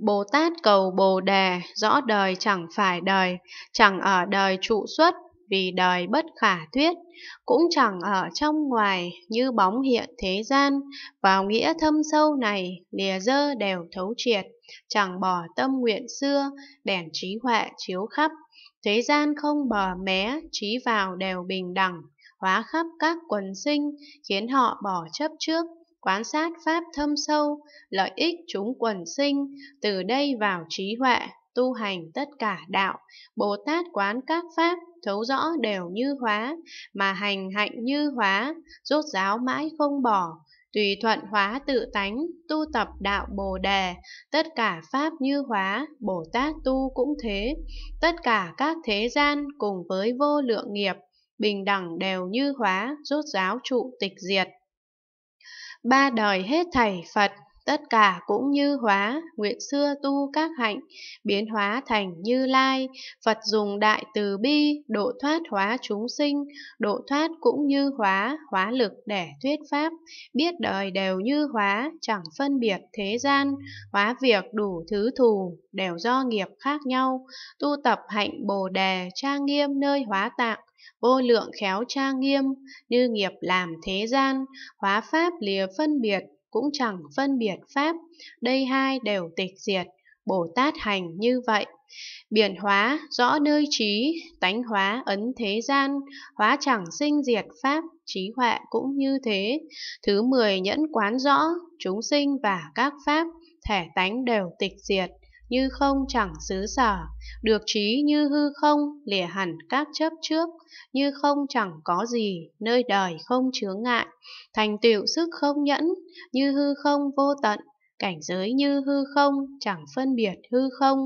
Bồ Tát cầu Bồ Đề, rõ đời chẳng phải đời, chẳng ở đời trụ xuất, vì đời bất khả thuyết, cũng chẳng ở trong ngoài, như bóng hiện thế gian, vào nghĩa thâm sâu này, lìa dơ đều thấu triệt, chẳng bỏ tâm nguyện xưa, đèn trí huệ chiếu khắp, thế gian không bờ mé, trí vào đều bình đẳng, hóa khắp các quần sinh, khiến họ bỏ chấp trước, quán sát pháp thâm sâu, lợi ích chúng quần sinh, từ đây vào trí huệ, tu hành tất cả đạo, Bồ Tát quán các pháp, thấu rõ đều như hóa, mà hành hạnh như hóa, rốt giáo mãi không bỏ, tùy thuận hóa tự tánh, tu tập đạo Bồ đề, tất cả pháp như hóa, Bồ Tát tu cũng thế, tất cả các thế gian cùng với vô lượng nghiệp, bình đẳng đều như hóa, rốt giáo trụ tịch diệt ba đời hết thảy Phật Tất cả cũng như hóa, nguyện xưa tu các hạnh, biến hóa thành như lai, Phật dùng đại từ bi, độ thoát hóa chúng sinh, độ thoát cũng như hóa, hóa lực để thuyết pháp, biết đời đều như hóa, chẳng phân biệt thế gian, hóa việc đủ thứ thù, đều do nghiệp khác nhau, tu tập hạnh bồ đề trang nghiêm nơi hóa tạng, vô lượng khéo trang nghiêm, như nghiệp làm thế gian, hóa pháp lìa phân biệt, cũng chẳng phân biệt pháp, đây hai đều tịch diệt, Bồ Tát hành như vậy. Biển hóa rõ nơi trí, tánh hóa ấn thế gian, hóa chẳng sinh diệt pháp, trí huệ cũng như thế. Thứ mười nhẫn quán rõ, chúng sinh và các pháp, thể tánh đều tịch diệt như không chẳng xứ sở, được trí như hư không, lìa hẳn các chấp trước, như không chẳng có gì, nơi đời không chướng ngại, thành tựu sức không nhẫn, như hư không vô tận, cảnh giới như hư không, chẳng phân biệt hư không,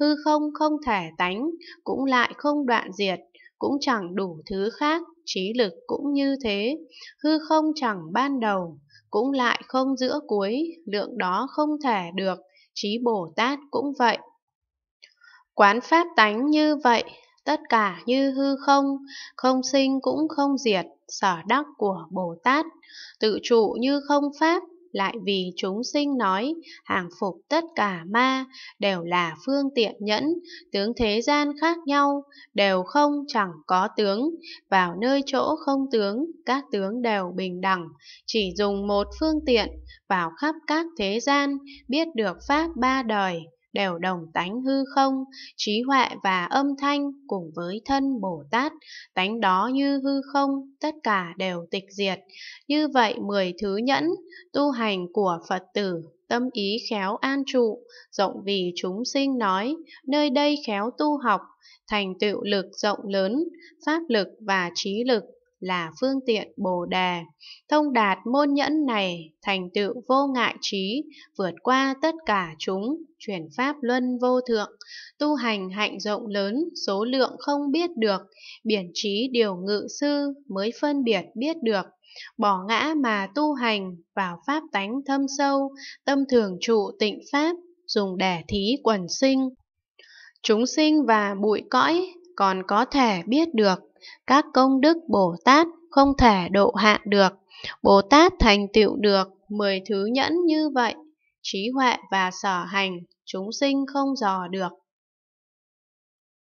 hư không không thể tánh, cũng lại không đoạn diệt, cũng chẳng đủ thứ khác, trí lực cũng như thế, hư không chẳng ban đầu, cũng lại không giữa cuối, lượng đó không thể được, trí Bồ Tát cũng vậy. Quán pháp tánh như vậy, tất cả như hư không, không sinh cũng không diệt, sở đắc của Bồ Tát, tự trụ như không pháp, lại vì chúng sinh nói, hàng phục tất cả ma, đều là phương tiện nhẫn, tướng thế gian khác nhau, đều không chẳng có tướng, vào nơi chỗ không tướng, các tướng đều bình đẳng, chỉ dùng một phương tiện, vào khắp các thế gian, biết được pháp ba đời, đều đồng tánh hư không, trí huệ và âm thanh cùng với thân Bồ Tát, tánh đó như hư không, tất cả đều tịch diệt. Như vậy mười thứ nhẫn, tu hành của Phật tử tâm ý khéo an trụ, rộng vì chúng sinh nói, nơi đây khéo tu học, thành tựu lực rộng lớn, pháp lực và trí lực là phương tiện bồ đề. Thông đạt môn nhẫn này, thành tựu vô ngại trí, vượt qua tất cả chúng, chuyển pháp luân vô thượng, tu hành hạnh rộng lớn, số lượng không biết được, biển trí điều ngự sư mới phân biệt biết được. Bỏ ngã mà tu hành vào pháp tánh thâm sâu, tâm thường trụ tịnh pháp, dùng đẻ thí quần sinh, chúng sinh và bụi cõi còn có thể biết được. Các công đức Bồ Tát không thể độ hạn được. Bồ Tát thành tựu được mười thứ nhẫn như vậy, trí huệ và sở hành, chúng sinh không dò được.